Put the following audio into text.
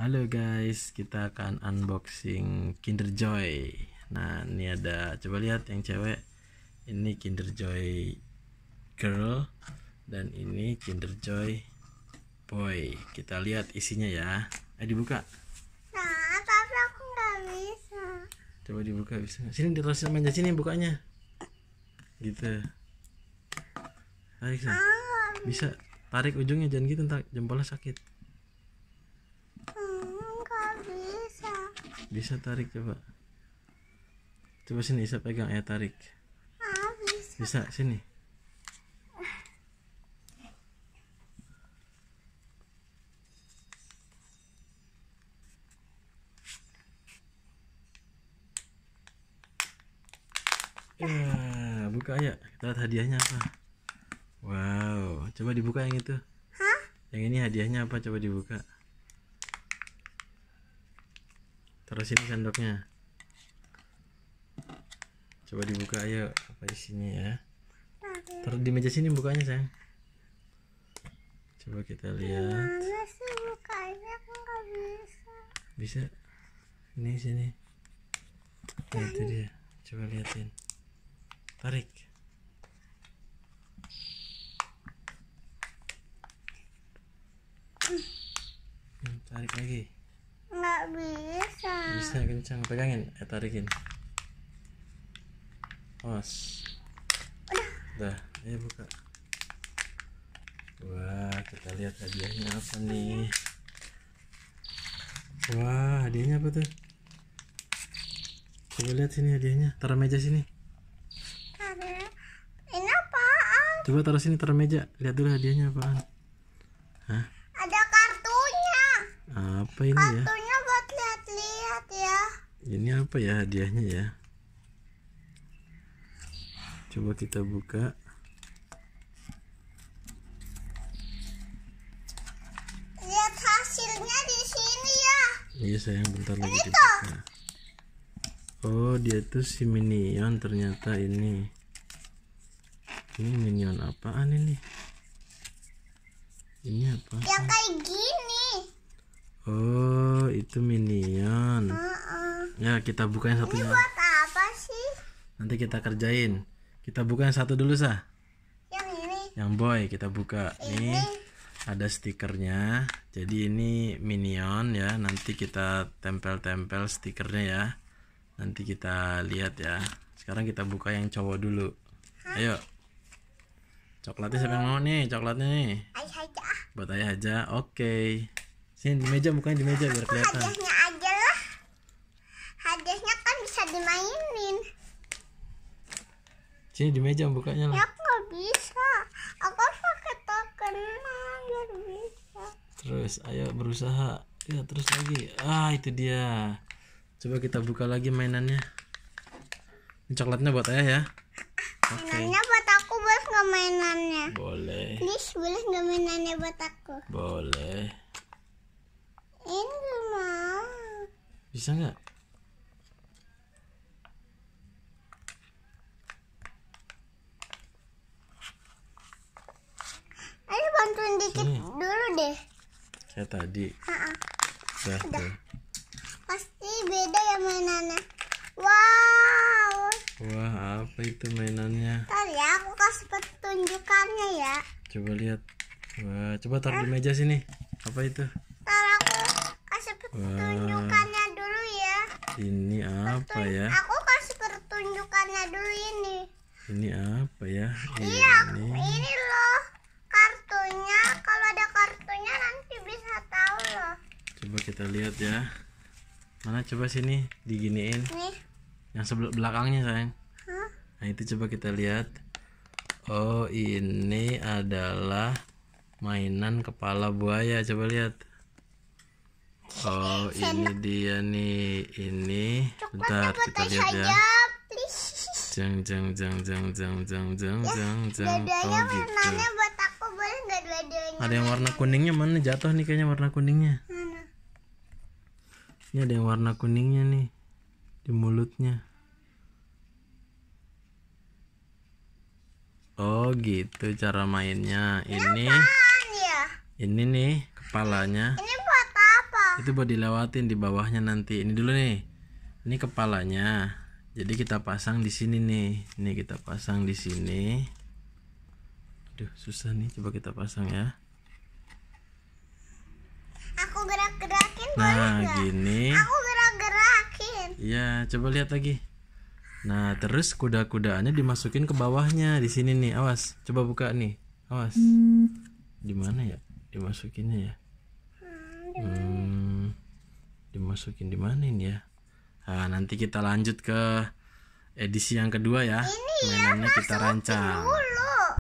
Halo guys, kita akan unboxing Kinder Joy. Nah, ini ada coba lihat yang cewek. Ini Kinder Joy Girl dan ini Kinder Joy Boy. Kita lihat isinya ya. Eh dibuka. Nah, tapi aku nggak bisa. Coba dibuka bisa. Sini diterusin manja sini bukanya. Gitu. Tarik sih. Ah, bisa. Tarik ujungnya jangan gitu entar jempolnya sakit. bisa tarik coba coba sini bisa pegang ya tarik bisa sini Ya, buka ya. Kita lihat hadiahnya apa. Wow, coba dibuka yang itu. Hah? Yang ini hadiahnya apa? Coba dibuka. taruh sini sendoknya coba dibuka ayo apa isinya ya taruh di meja sini bukanya sayang coba kita lihat sih bukanya nggak bisa bisa ini sini nah, itu dia coba liatin tarik hmm, tarik lagi bisa kencang pegangin eh tarikin awas udah ayo buka wah kita lihat hadiahnya apa nih wah hadiahnya apa tuh coba lihat sini hadiahnya taruh meja sini ini apaan coba taruh sini taruh meja lihat dulu hadiahnya apaan Hah? ada kartunya apa ini ya? kartunya. ya hadiah. Ya. Ini apa ya hadiahnya ya? Coba kita buka. Lihat hasilnya di sini ya. Iya sayang, bentar lagi ini Oh, dia tuh si minion ternyata ini. Ini minion apaan ini? Ini apa? Yang kayak gini. Oh, itu minion. Ya kita bukain satunya. Ini buat apa sih? Nanti kita kerjain. Kita buka yang satu dulu sah. Yang ini. Yang boy kita buka. Ini. Nih ada stikernya. Jadi ini minion ya. Nanti kita tempel-tempel stikernya ya. Nanti kita lihat ya. Sekarang kita buka yang cowok dulu. Hah? Ayo. Coklatnya siapa yang mau nih? Coklatnya nih. Ah. Buat ayah aja. Oke. Okay. Sini di meja, mukanya di meja biar kelihatan. hadiahnya aja lah. hadiahnya kan bisa dimainin. Sini di meja bukanya lah. Ya nggak bisa. Aku pakai token nah, biar bisa. Terus, ayo berusaha. Ya terus lagi. Ah itu dia. Coba kita buka lagi mainannya. Ini coklatnya buat ayah ya. Okay. Mainannya buat aku, bos nggak mainannya? Boleh. Please, boleh nggak mainannya buat aku? Boleh ini bisa nggak ayo bantuin dikit Sini. dulu deh kayak tadi ha -ha. udah, pasti beda ya mainannya wow wah apa itu mainannya Ntar ya aku kasih petunjukannya ya coba lihat wah coba taruh di meja sini apa itu Ntar aku pertunjukannya dulu ya. Ini apa Pertun ya? Aku kasih pertunjukannya dulu ini. Ini apa ya? Iya, ini. Iya, ini loh kartunya. Kalau ada kartunya nanti bisa tahu loh. Coba kita lihat ya. Mana coba sini diginiin. Nih. Yang sebelah belakangnya sayang. Huh? Nah itu coba kita lihat. Oh ini adalah mainan kepala buaya. Coba lihat. Oh ini iya dia nih ini bentar kita lihat ya jeng jeng jeng jeng jeng jeng jeng ya, jeng jeng oh gitu ada yang warna kuningnya mana jatuh nih kayaknya warna kuningnya ini ada yang warna kuningnya nih di mulutnya oh gitu cara mainnya ini ini ya? nih kepalanya ini itu buat dilewatin di bawahnya nanti ini dulu nih ini kepalanya jadi kita pasang di sini nih ini kita pasang di sini aduh susah nih coba kita pasang ya aku gerak-gerakin nah boleh gini aku gerak-gerakin Ya coba lihat lagi nah terus kuda-kudaannya dimasukin ke bawahnya di sini nih awas coba buka nih awas di mana ya dimasukinnya ya Hmm, dimasukin di mana ini ya? Nah, nanti kita lanjut ke edisi yang kedua ya. Ini ya, Mainannya ya, kita rancang. Dulu.